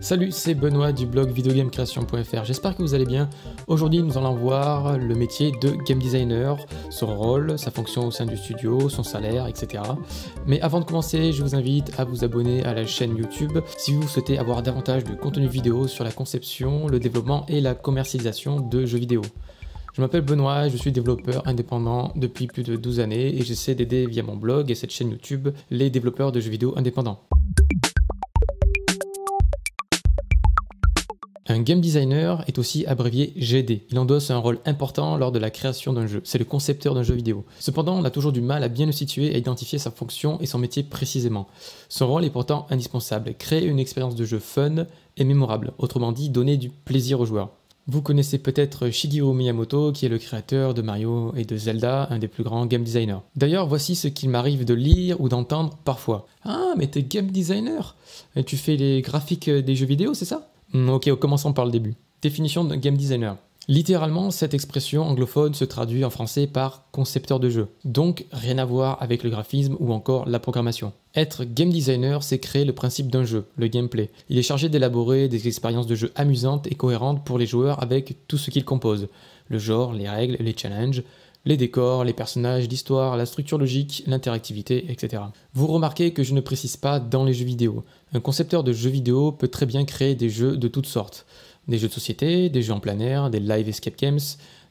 Salut, c'est Benoît du blog videogamecreation.fr. J'espère que vous allez bien. Aujourd'hui, nous allons voir le métier de game designer, son rôle, sa fonction au sein du studio, son salaire, etc. Mais avant de commencer, je vous invite à vous abonner à la chaîne YouTube si vous souhaitez avoir davantage de contenu vidéo sur la conception, le développement et la commercialisation de jeux vidéo. Je m'appelle Benoît, je suis développeur indépendant depuis plus de 12 années et j'essaie d'aider via mon blog et cette chaîne YouTube les développeurs de jeux vidéo indépendants. Un game designer est aussi abrévié GD. Il endosse un rôle important lors de la création d'un jeu. C'est le concepteur d'un jeu vidéo. Cependant, on a toujours du mal à bien le situer et identifier sa fonction et son métier précisément. Son rôle est pourtant indispensable. Créer une expérience de jeu fun et mémorable. Autrement dit, donner du plaisir aux joueurs. Vous connaissez peut-être Shigeru Miyamoto, qui est le créateur de Mario et de Zelda, un des plus grands game designers. D'ailleurs, voici ce qu'il m'arrive de lire ou d'entendre parfois. Ah, mais t'es game designer Tu fais les graphiques des jeux vidéo, c'est ça Hmm, ok, commençons par le début. Définition de game designer. Littéralement, cette expression anglophone se traduit en français par concepteur de jeu, donc rien à voir avec le graphisme ou encore la programmation. Être game designer, c'est créer le principe d'un jeu, le gameplay. Il est chargé d'élaborer des expériences de jeu amusantes et cohérentes pour les joueurs avec tout ce qu'ils composent, le genre, les règles, les challenges, les décors, les personnages, l'histoire, la structure logique, l'interactivité, etc. Vous remarquez que je ne précise pas dans les jeux vidéo. Un concepteur de jeux vidéo peut très bien créer des jeux de toutes sortes. Des jeux de société, des jeux en plein air, des live escape games,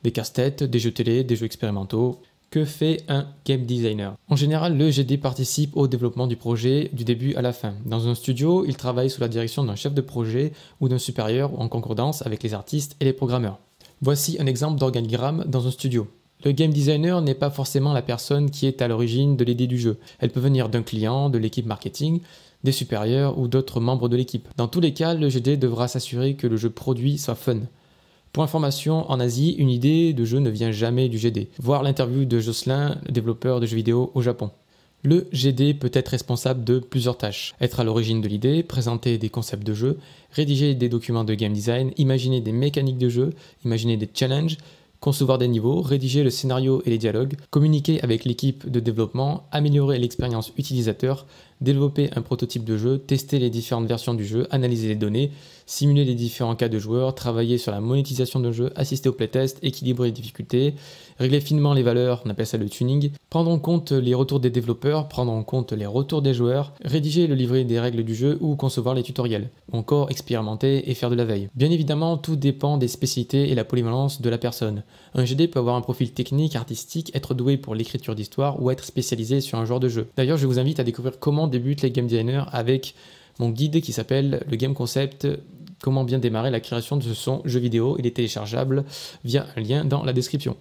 des casse-têtes, des jeux télé, des jeux expérimentaux. Que fait un game designer En général, le GD participe au développement du projet du début à la fin. Dans un studio, il travaille sous la direction d'un chef de projet ou d'un supérieur en concordance avec les artistes et les programmeurs. Voici un exemple d'organigramme dans un studio. Le game designer n'est pas forcément la personne qui est à l'origine de l'idée du jeu. Elle peut venir d'un client, de l'équipe marketing, des supérieurs ou d'autres membres de l'équipe. Dans tous les cas, le GD devra s'assurer que le jeu produit soit fun. Pour information, en Asie, une idée de jeu ne vient jamais du GD. Voir l'interview de Jocelyn, développeur de jeux vidéo au Japon. Le GD peut être responsable de plusieurs tâches. Être à l'origine de l'idée, présenter des concepts de jeu, rédiger des documents de game design, imaginer des mécaniques de jeu, imaginer des challenges, concevoir des niveaux, rédiger le scénario et les dialogues, communiquer avec l'équipe de développement, améliorer l'expérience utilisateur, développer un prototype de jeu, tester les différentes versions du jeu, analyser les données, simuler les différents cas de joueurs, travailler sur la monétisation de jeu, assister au playtest, équilibrer les difficultés, régler finement les valeurs, on appelle ça le tuning, prendre en compte les retours des développeurs, prendre en compte les retours des joueurs, rédiger le livret des règles du jeu ou concevoir les tutoriels, ou encore expérimenter et faire de la veille. Bien évidemment, tout dépend des spécialités et la polyvalence de la personne. Un GD peut avoir un profil technique, artistique, être doué pour l'écriture d'histoire ou être spécialisé sur un genre de jeu. D'ailleurs, je vous invite à découvrir comment débute les game designers avec mon guide qui s'appelle le Game Concept comment bien démarrer la création de son jeu vidéo. Il est téléchargeable via un lien dans la description.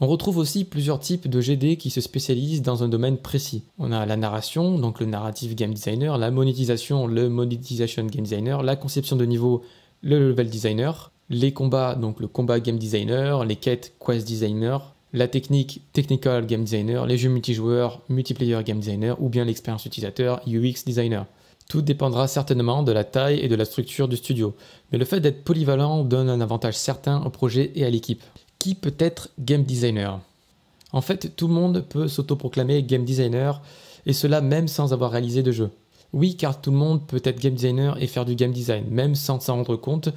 On retrouve aussi plusieurs types de GD qui se spécialisent dans un domaine précis. On a la narration, donc le narrative game designer, la monétisation, le monetization game designer, la conception de niveau, le level designer, les combats, donc le combat game designer, les quêtes quest designer, la technique Technical Game Designer, les jeux multijoueurs Multiplayer Game Designer ou bien l'expérience utilisateur UX Designer. Tout dépendra certainement de la taille et de la structure du studio, mais le fait d'être polyvalent donne un avantage certain au projet et à l'équipe. Qui peut être Game Designer En fait, tout le monde peut s'autoproclamer Game Designer, et cela même sans avoir réalisé de jeu. Oui, car tout le monde peut être game designer et faire du game design, même sans s'en rendre compte,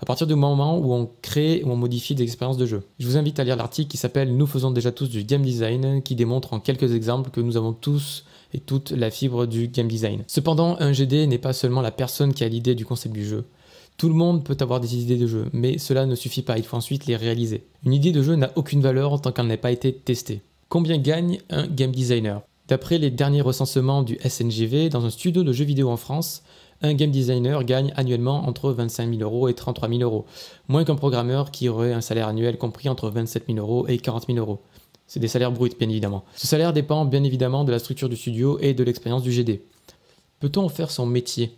à partir du moment où on crée ou on modifie des expériences de jeu. Je vous invite à lire l'article qui s'appelle Nous faisons déjà tous du game design, qui démontre en quelques exemples que nous avons tous et toute la fibre du game design. Cependant, un GD n'est pas seulement la personne qui a l'idée du concept du jeu. Tout le monde peut avoir des idées de jeu, mais cela ne suffit pas, il faut ensuite les réaliser. Une idée de jeu n'a aucune valeur tant qu'elle n'a pas été testée. Combien gagne un game designer D'après les derniers recensements du SNGV, dans un studio de jeux vidéo en France, un game designer gagne annuellement entre 25 000 euros et 33 000 euros, moins qu'un programmeur qui aurait un salaire annuel compris entre 27 000 euros et 40 000 euros. C'est des salaires bruts, bien évidemment. Ce salaire dépend bien évidemment de la structure du studio et de l'expérience du GD. Peut-on faire son métier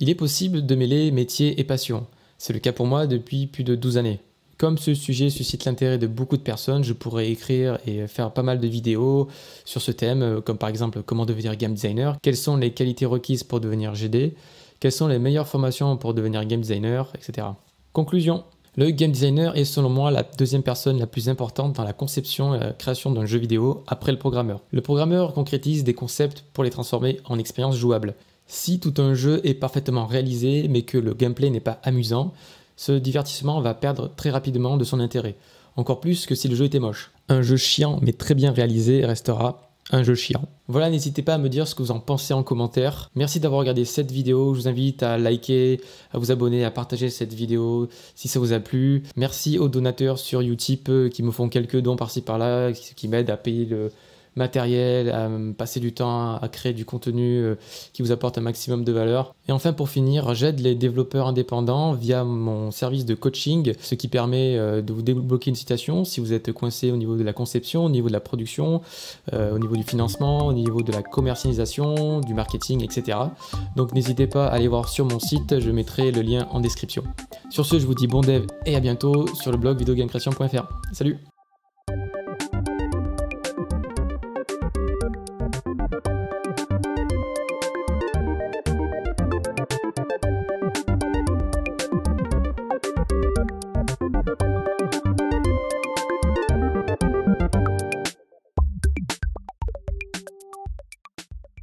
Il est possible de mêler métier et passion. C'est le cas pour moi depuis plus de 12 années. Comme ce sujet suscite l'intérêt de beaucoup de personnes, je pourrais écrire et faire pas mal de vidéos sur ce thème, euh, comme par exemple comment devenir game designer, quelles sont les qualités requises pour devenir GD, quelles sont les meilleures formations pour devenir game designer, etc. Conclusion. Le game designer est selon moi la deuxième personne la plus importante dans la conception et la création d'un jeu vidéo après le programmeur. Le programmeur concrétise des concepts pour les transformer en expériences jouables. Si tout un jeu est parfaitement réalisé mais que le gameplay n'est pas amusant, ce divertissement va perdre très rapidement de son intérêt, encore plus que si le jeu était moche. Un jeu chiant mais très bien réalisé restera un jeu chiant. Voilà, n'hésitez pas à me dire ce que vous en pensez en commentaire. Merci d'avoir regardé cette vidéo. Je vous invite à liker, à vous abonner, à partager cette vidéo si ça vous a plu. Merci aux donateurs sur Utip euh, qui me font quelques dons par-ci par-là, qui m'aident à payer le, matériel, à passer du temps à créer du contenu euh, qui vous apporte un maximum de valeur. Et enfin pour finir, j'aide les développeurs indépendants via mon service de coaching, ce qui permet euh, de vous débloquer une situation si vous êtes coincé au niveau de la conception, au niveau de la production, euh, au niveau du financement, au niveau de la commercialisation, du marketing, etc. Donc n'hésitez pas à aller voir sur mon site, je mettrai le lien en description. Sur ce, je vous dis bon dev et à bientôt sur le blog videogamecreation.fr. Salut